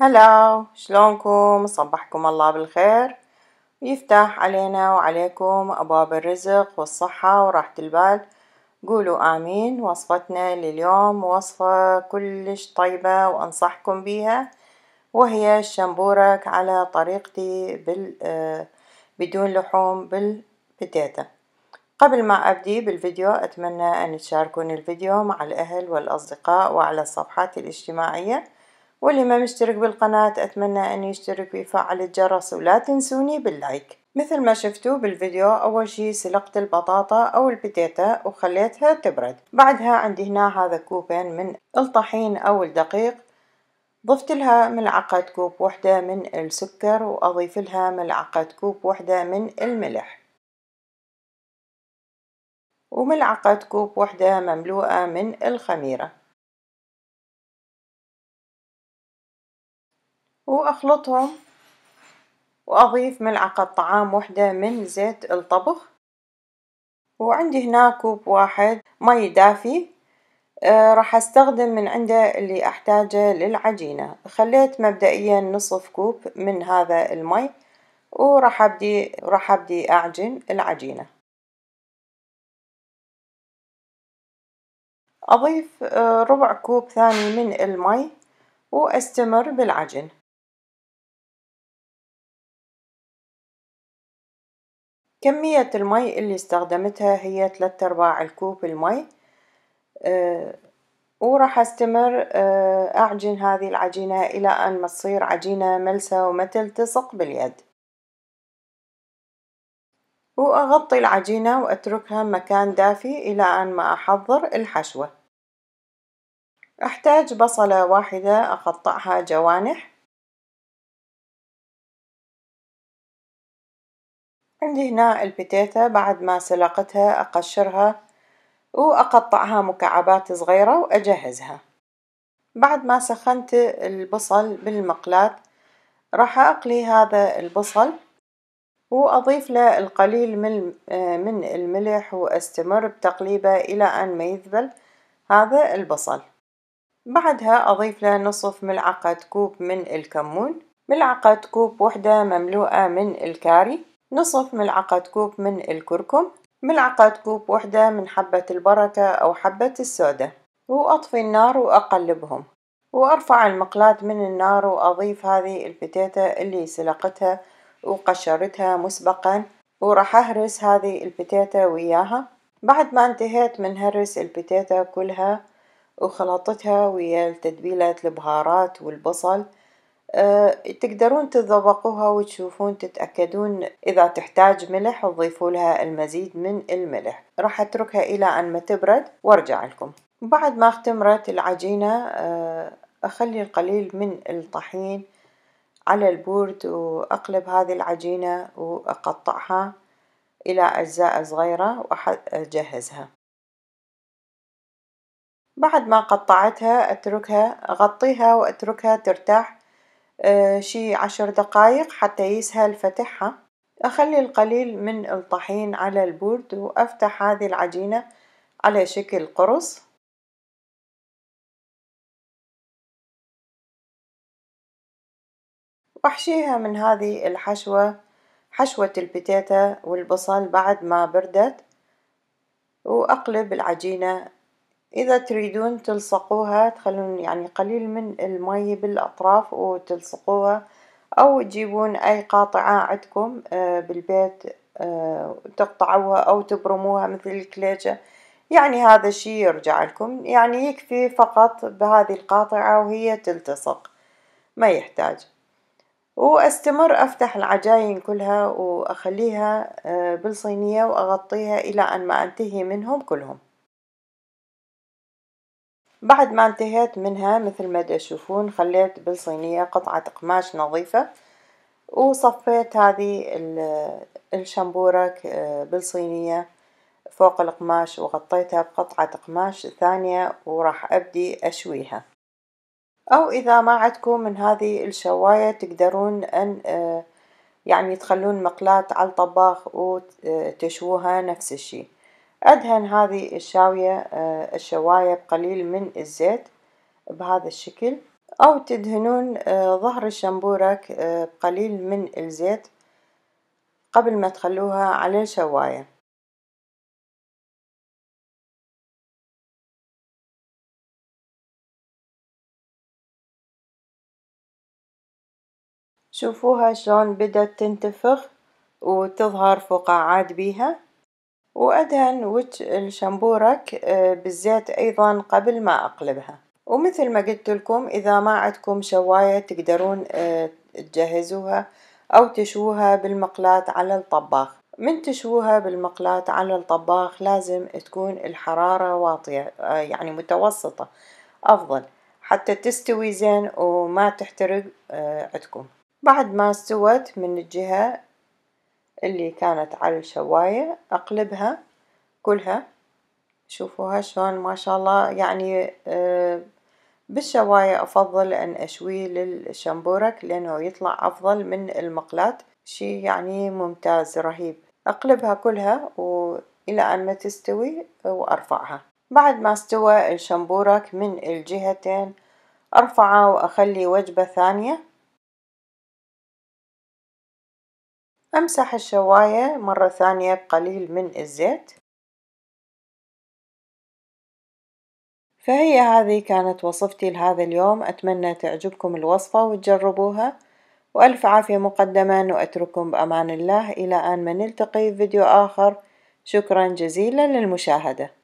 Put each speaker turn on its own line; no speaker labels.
هلا شلونكم صبحكم الله بالخير ويفتح علينا وعليكم أبواب الرزق والصحة وراحة البال قولوا آمين وصفتنا لليوم وصفة كلش طيبة وأنصحكم بيها وهي الشمبورك على طريقتي بال آه، بدون لحوم بالبتاتا قبل ما أبدي بالفيديو أتمنى أن تشاركون الفيديو مع الأهل والأصدقاء وعلى الصفحات الاجتماعية واللي ما مشترك بالقناة أتمنى أن يشترك ويفعل الجرس ولا تنسوني باللايك مثل ما شفتوا بالفيديو أول شي سلقت البطاطا أو البتيتا وخليتها تبرد بعدها عندي هنا هذا كوبين من الطحين أو الدقيق ضفت لها ملعقة كوب واحدة من السكر وأضيف لها ملعقة كوب واحدة من الملح وملعقة كوب واحدة مملوءة من الخميرة وأخلطهم وأضيف ملعقة طعام وحدة من زيت الطبخ وعندي هنا كوب واحد مي دافي آه، راح استخدم من عنده اللي احتاجه للعجينة خليت مبدئيا نصف كوب من هذا المي وراح ابدي راح ابدي اعجن العجينة اضيف آه، ربع كوب ثاني من المي واستمر بالعجن كمية المي اللي استخدمتها هي تلات أرباع الكوب المي، آه، وراح أستمر آه، أعجن هذه العجينة إلى أن ما تصير عجينة ملسة وما تلتصق باليد، وأغطي العجينة وأتركها مكان دافي إلى أن ما أحضر الحشوة، أحتاج بصلة واحدة أقطعها جوانح عندي هنا البتاتا بعد ما سلقتها أقشرها وأقطعها مكعبات صغيرة وأجهزها بعد ما سخنت البصل بالمقلاة راح أقلي هذا البصل وأضيف له القليل من الملح وأستمر بتقليبه إلى أن ما يذبل هذا البصل بعدها أضيف له نصف ملعقة كوب من الكمون ملعقة كوب وحدة مملوءة من الكاري نصف ملعقة كوب من الكركم ملعقة كوب واحدة من حبة البركة أو حبة السودة وأطفي النار وأقلبهم وأرفع المقلاة من النار وأضيف هذه البتاتا اللي سلقتها وقشرتها مسبقا وراح أهرس هذه البتاتا وياها بعد ما انتهيت من هرس البتاتا كلها وخلطتها ويا تتبيلة البهارات والبصل آه، تقدرون تذوقوها وتشوفون تتأكدون إذا تحتاج ملح وضيفوا لها المزيد من الملح راح أتركها إلى أن ما تبرد وأرجع لكم بعد ما اختمرت العجينة آه، أخلي القليل من الطحين على البورد وأقلب هذه العجينة وأقطعها إلى أجزاء صغيرة وأجهزها بعد ما قطعتها أتركها أغطيها وأتركها ترتاح آه، شي عشر دقايق حتى يسهل فتحها أخلي القليل من الطحين على البورد وأفتح هذه العجينة على شكل قرص وأحشيها من هذه الحشوة حشوة البتاتا والبصل بعد ما بردت وأقلب العجينة إذا تريدون تلصقوها تخلون يعني قليل من المي بالأطراف وتلصقوها أو تجيبون أي قاطعة عندكم آه، بالبيت آه، تقطعوها أو تبرموها مثل الكليجة يعني هذا الشي يرجع لكم يعني يكفي فقط بهذه القاطعة وهي تلتصق ما يحتاج واستمر افتح العجاين كلها واخليها آه، بالصينية واغطيها الى ان ما انتهي منهم كلهم بعد ما انتهيت منها مثل ما تشوفون خليت بالصينية قطعة قماش نظيفة وصفيت هذه الشنبورة آه، بالصينية فوق القماش وغطيتها بقطعة قماش ثانية وراح أبدي أشويها أو إذا ما عندكم من هذه الشواية تقدرون أن آه، يعني تخلون مقلاة على الطباخ وتشووها آه، نفس الشي أدهن هذه الشاوية آه، الشواية بقليل من الزيت بهذا الشكل أو تدهنون آه، ظهر الشنبورك آه، بقليل من الزيت قبل ما تخلوها على الشواية شوفوها شلون بدت تنتفخ وتظهر فقاعات بيها وأدهن وجه الشمبورك آه، بالزيت أيضا قبل ما أقلبها ومثل ما قلتلكم إذا ما عندكم شواية تقدرون آه، تجهزوها أو تشووها بالمقلاة على الطباخ من تشووها بالمقلاة على الطباخ لازم تكون الحرارة واطية آه، يعني متوسطة أفضل حتى تستوي زين وما تحترق عندكم بعد ما استوت من الجهة اللي كانت على الشواية أقلبها كلها شوفوها شلون ما شاء الله يعني آه، بالشواية أفضل أن أشوي للشمبورك لأنه يطلع أفضل من المقلات شي يعني ممتاز رهيب أقلبها كلها وإلى أن ما تستوي وأرفعها بعد ما استوى الشمبورك من الجهتين أرفعه وأخلي وجبة ثانية أمسح الشواية مرة ثانية بقليل من الزيت فهي هذه كانت وصفتي لهذا اليوم أتمنى تعجبكم الوصفة وتجربوها وألف عافية مقدما وأترككم بأمان الله إلى أن ما نلتقي في فيديو آخر شكرا جزيلا للمشاهدة